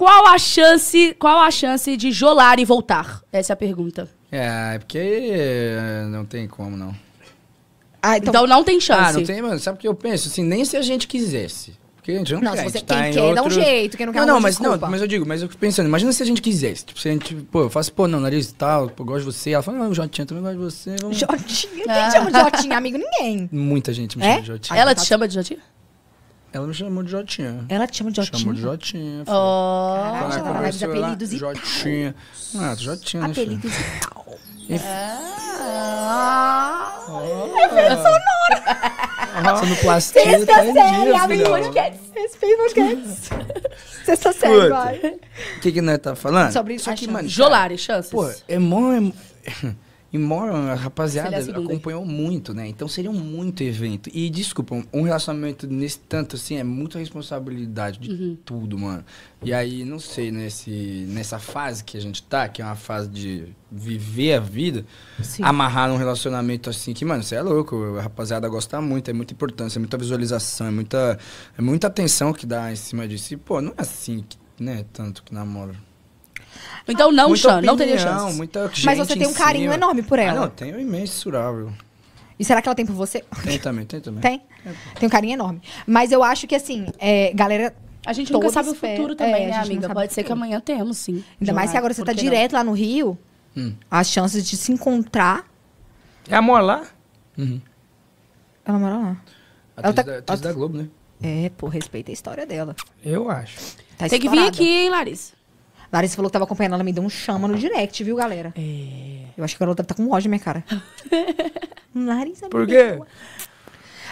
Qual a chance, qual a chance de e voltar? Essa é a pergunta. É, é porque é, não tem como, não. Ah, então... então... não tem ah, chance. Ah, não tem, mano. Sabe o que eu penso? Assim, nem se a gente quisesse. Porque a gente não, não quer. Se você, tá quem quer, outro... dá um jeito. Quem não quer, não, não mas desculpa. Não, mas eu digo, mas eu fico pensando. Imagina se a gente quisesse. Tipo, se a gente, pô, eu faço, pô, não, nariz e tal, pô, gosto de você. Ela fala, não, Jotinha, também gosto de você. Vamos... Jotinha? Quem ah. chama de Jotinha, amigo? Ninguém. Muita gente me é? Tá chama de Jotinha. Ela te chama de Jotinha? Ela me chamou de Jotinha. Ela te chama de Jotinha? Chamou de Jotinha. Oh, Caraca, ela tá de apelidos e tal. Jotinha. Ah, Jotinha, né, Apelidos e tal. Ah, É ah. feio sonoro. Sonoplastia, ah, tá em série, dia, abre podcast. Respeita podcast. Sexta série, vai. O que que nós tá falando? Sobre isso aqui mano, Jolari, chances. Pô, é mó... É... E mora a rapaziada, acompanhou muito, né? Então seria muito evento. E desculpa, um relacionamento nesse tanto assim é muita responsabilidade de uhum. tudo, mano. E aí, não sei, nesse, nessa fase que a gente tá, que é uma fase de viver a vida, Sim. amarrar um relacionamento assim, que, mano, você é louco, a rapaziada gosta muito, é muita importância, é muita visualização, é muita, é muita atenção que dá em cima disso. si. pô, não é assim, que, né? Tanto que namora. Então não, Chan, não teria chance. Muita gente Mas você tem um carinho cima. enorme por ela. Ah, não, tenho imensurável. E será que ela tem por você? Tem também, tem também. Tem? É. Tem um carinho enorme. Mas eu acho que, assim, é, galera, a gente nunca sabe o futuro é, também, é, né, amiga? Pode ser que amanhã temos, sim. Ainda mais se agora você tá direto lá no Rio, hum. as chances de se encontrar. é a mora lá? Uhum. Ela mora lá. A ela tá, da, atriz da Globo, né? É, pô, respeita a história dela. Eu acho. Tá Tem que vir aqui, hein, Larissa? Larissa falou que tava acompanhando, ela me deu um chama no direct, viu, galera? É. Eu acho que a garota tá com ódio na minha cara. Larissa Por quê?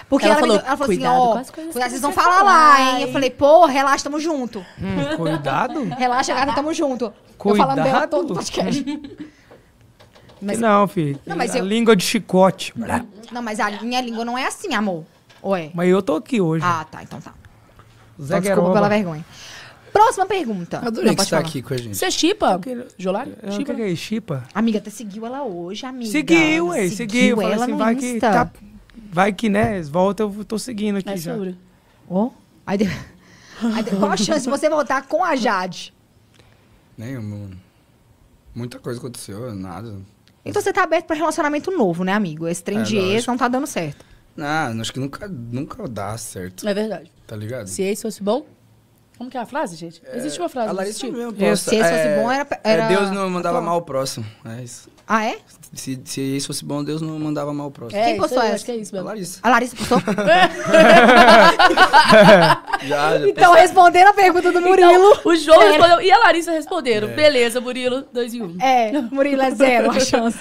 Porque ela, ela falou, ela falou assim, ó, oh, cuidado, vocês vão falar lá, hein? Eu falei, pô, relaxa, tamo junto. Hum, cuidado? Relaxa, cara, tamo junto. Cuidado? Tô falando dela todo tá podcast. Mas, não, filho. Não, mas a eu... língua de chicote. Não, mas a minha língua não é assim, amor. Ou é? Mas eu tô aqui hoje. Ah, tá. Então tá. Zé então, desculpa pela vergonha. Próxima pergunta. Adorei Não, que você tá aqui com a gente. Você é chipa? Jolário? É, o que, é Chipa? Amiga, até seguiu ela hoje, amiga. seguiu ué, seguiu ela assim, no vai que, tá- vai que, né, volta, eu tô seguindo aqui É já. sobre. Ó. Aí aí Qual a chance de você voltar com a Jade? Nenhuma, Muita coisa aconteceu, nada. Então você tá aberto pra relacionamento novo, né, amigo? Esse trem É, de ex não tá dando certo. Não, acho que nunca, nunca dá certo, É verdade. tá ligado? Se esse fosse bom, como que é a frase, gente? É, Existe uma frase. A Larissa tipo. mesmo Se esse fosse é, bom, era... era... É, Deus não mandava mal o próximo. É isso. Ah, é? Se, se isso fosse bom, Deus não mandava mal o próximo. É, Quem postou essa? Acho que é isso, mesmo. A Larissa. A Larissa postou? já, já então, responderam a pergunta do então, Murilo. Então, o João respondeu e a Larissa responderam. Beleza, Murilo, dois e um. É, Murilo é zero a chance.